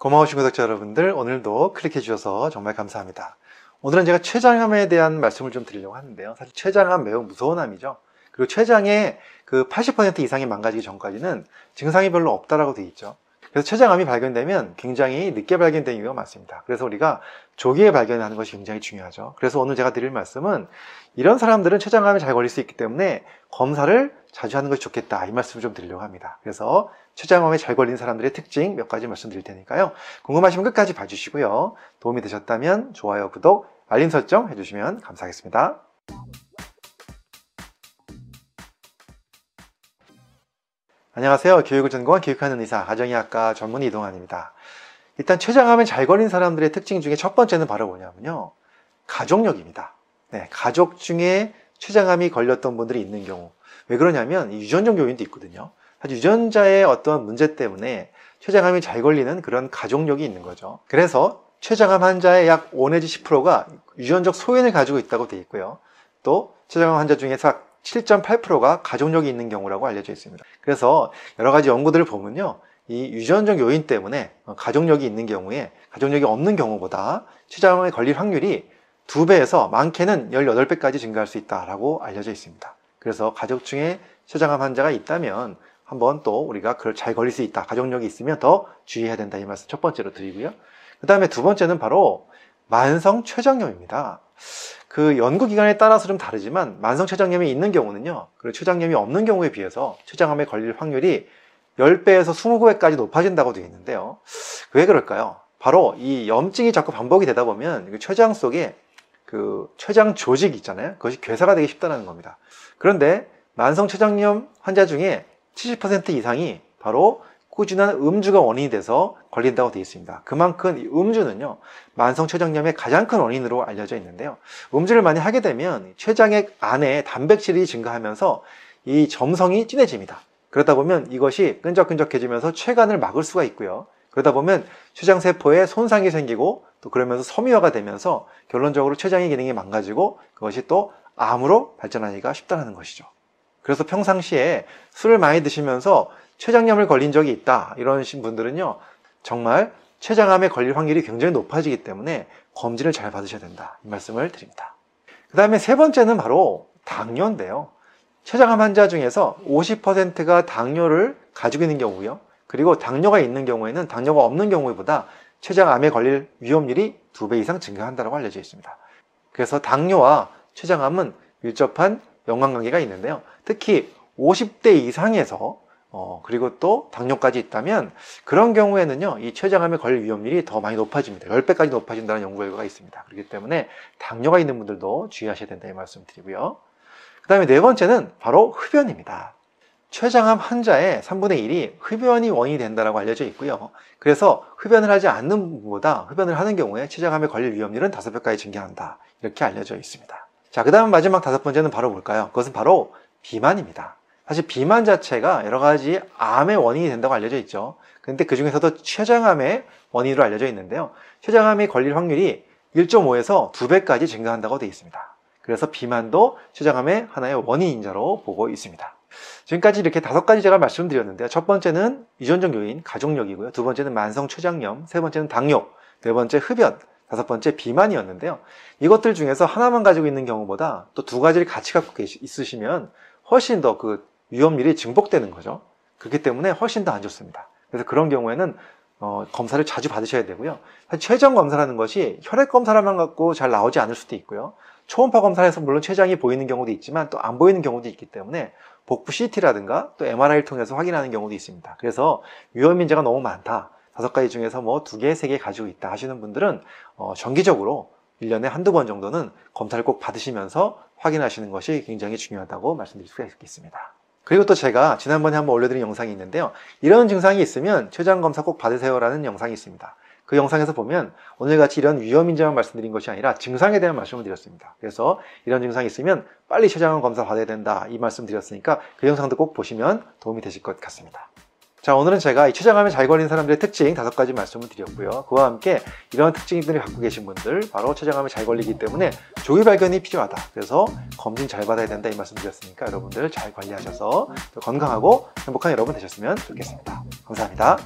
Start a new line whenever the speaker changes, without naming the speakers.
고마우신 구독자 여러분들 오늘도 클릭해 주셔서 정말 감사합니다. 오늘은 제가 췌장암에 대한 말씀을 좀 드리려고 하는데요. 사실 췌장암 매우 무서운 암이죠. 그리고 췌장의 그 80% 이상이 망가지기 전까지는 증상이 별로 없다라고 되어 있죠. 그래서 췌장암이 발견되면 굉장히 늦게 발견된 이유가 많습니다. 그래서 우리가 조기에 발견하는 것이 굉장히 중요하죠. 그래서 오늘 제가 드릴 말씀은 이런 사람들은 췌장암에 잘 걸릴 수 있기 때문에 검사를 자주 하는 것이 좋겠다 이 말씀을 좀 드리려고 합니다. 그래서 췌장암에잘 걸린 사람들의 특징 몇 가지 말씀드릴 테니까요. 궁금하시면 끝까지 봐주시고요. 도움이 되셨다면 좋아요, 구독, 알림 설정 해주시면 감사하겠습니다. 안녕하세요. 교육을 전공한 교육하는 의사, 가정의학과 전문 의 이동환입니다. 일단 췌장암에 잘 걸린 사람들의 특징 중에 첫 번째는 바로 뭐냐면요. 가족력입니다. 네, 가족 중에 췌장암이 걸렸던 분들이 있는 경우 왜 그러냐면 유전적 요인도 있거든요. 사실 유전자의 어떤 문제 때문에 췌장암이 잘 걸리는 그런 가족력이 있는 거죠. 그래서 췌장암 환자의 약 5 내지 10%가 유전적 소인을 가지고 있다고 되어 있고요. 또 췌장암 환자 중에서 7.8%가 가족력이 있는 경우라고 알려져 있습니다. 그래서 여러 가지 연구들을 보면요. 이 유전적 요인 때문에 가족력이 있는 경우에 가족력이 없는 경우보다 췌장암에 걸릴 확률이 2배에서 많게는 18배까지 증가할 수 있다라고 알려져 있습니다. 그래서 가족 중에 췌장암 환자가 있다면 한번 또 우리가 그걸 잘 걸릴 수 있다. 가족력이 있으면 더 주의해야 된다. 이 말씀 첫 번째로 드리고요. 그 다음에 두 번째는 바로 만성 췌장염입니다. 그 연구 기간에 따라서 좀 다르지만 만성 췌장염이 있는 경우는요. 그리고 췌장염이 없는 경우에 비해서 췌장암에 걸릴 확률이 10배에서 20배까지 높아진다고 되어 있는데요. 왜 그럴까요? 바로 이 염증이 자꾸 반복이 되다 보면 그 췌장 속에 그 췌장 조직 있잖아요. 그것이 괴사가 되기 쉽다는 겁니다. 그런데 만성 췌장염 환자 중에 70% 이상이 바로 꾸준한 음주가 원인이 돼서 걸린다고 되어 있습니다. 그만큼 음주는요, 만성 췌장염의 가장 큰 원인으로 알려져 있는데요. 음주를 많이 하게 되면 췌장액 안에 단백질이 증가하면서 이 점성이 진해집니다. 그러다 보면 이것이 끈적끈적해지면서 췌간을 막을 수가 있고요. 그러다 보면 췌장 세포에 손상이 생기고 또 그러면서 섬유화가 되면서 결론적으로 췌장의 기능이 망가지고 그것이 또 암으로 발전하기가 쉽다는 것이죠. 그래서 평상시에 술을 많이 드시면서 췌장염을 걸린 적이 있다 이런 분들은요 정말 췌장암에 걸릴 확률이 굉장히 높아지기 때문에 검진을 잘 받으셔야 된다 이 말씀을 드립니다. 그 다음에 세 번째는 바로 당뇨인데요. 췌장암 환자 중에서 50%가 당뇨를 가지고 있는 경우고요. 그리고 당뇨가 있는 경우에는 당뇨가 없는 경우보다 췌장암에 걸릴 위험률이 두 배 이상 증가한다고 알려져 있습니다. 그래서 당뇨와 췌장암은 밀접한 연관관계가 있는데요. 특히 50대 이상에서 어, 그리고 또 당뇨까지 있다면 그런 경우에는요 이 췌장암에 걸릴 위험률이 더 많이 높아집니다 10배까지 높아진다는 연구 결과가 있습니다 그렇기 때문에 당뇨가 있는 분들도 주의하셔야 된다 이 말씀 드리고요 그 다음에 네 번째는 바로 흡연입니다 췌장암 환자의 3분의 1이 흡연이 원인이 된다고 알려져 있고요. 그래서 흡연을 하지 않는 분보다 흡연을 하는 경우에 췌장암에 걸릴 위험률은 5배까지 증가한다. 이렇게 알려져 있습니다. 자, 그 다음 마지막 다섯 번째는 바로 뭘까요? 그것은 바로 비만입니다. 사실 비만 자체가 여러 가지 암의 원인이 된다고 알려져 있죠. 근데 그 중에서도 췌장암의 원인으로 알려져 있는데요. 췌장암이 걸릴 확률이 1.5에서 2배까지 증가한다고 되어 있습니다. 그래서 비만도 췌장암의 하나의 원인 인자로 보고 있습니다. 지금까지 이렇게 다섯 가지 제가 말씀드렸는데요. 첫 번째는 유전적 요인, 가족력이고요. 두 번째는 만성 췌장염, 세 번째는 당뇨, 네 번째 흡연, 다섯 번째 비만이었는데요. 이것들 중에서 하나만 가지고 있는 경우보다 또 두 가지를 같이 갖고 계시, 있으시면 훨씬 더 그 위험률이 증폭되는 거죠. 그렇기 때문에 훨씬 더 안 좋습니다. 그래서 그런 경우에는 어, 검사를 자주 받으셔야 되고요. 사실 췌장 검사라는 것이 혈액 검사만 갖고 잘 나오지 않을 수도 있고요. 초음파 검사에서 물론 췌장이 보이는 경우도 있지만 또 안 보이는 경우도 있기 때문에 복부 CT라든가 또 MRI를 통해서 확인하는 경우도 있습니다. 그래서 위험 인자가 너무 많다. 다섯 가지 중에서 뭐 두 개, 세 개 가지고 있다 하시는 분들은 어, 정기적으로 1년에 한두 번 정도는 검사를 꼭 받으시면서 확인하시는 것이 굉장히 중요하다고 말씀드릴 수가 있겠습니다. 그리고 또 제가 지난번에 한번 올려드린 영상이 있는데요. 이런 증상이 있으면 췌장 검사 꼭 받으세요라는 영상이 있습니다. 그 영상에서 보면 오늘같이 이런 위험인자만 말씀드린 것이 아니라 증상에 대한 말씀을 드렸습니다. 그래서 이런 증상이 있으면 빨리 췌장암 검사 받아야 된다 이 말씀 드렸으니까 그 영상도 꼭 보시면 도움이 되실 것 같습니다. 자 오늘은 제가 이 췌장암에 잘 걸린 사람들의 특징 다섯 가지 말씀을 드렸고요 그와 함께 이런 특징들을 갖고 계신 분들 바로 췌장암에 잘 걸리기 때문에 조기 발견이 필요하다 그래서 검진 잘 받아야 된다 이 말씀 드렸으니까 여러분들 잘 관리하셔서 건강하고 행복한 여러분 되셨으면 좋겠습니다 감사합니다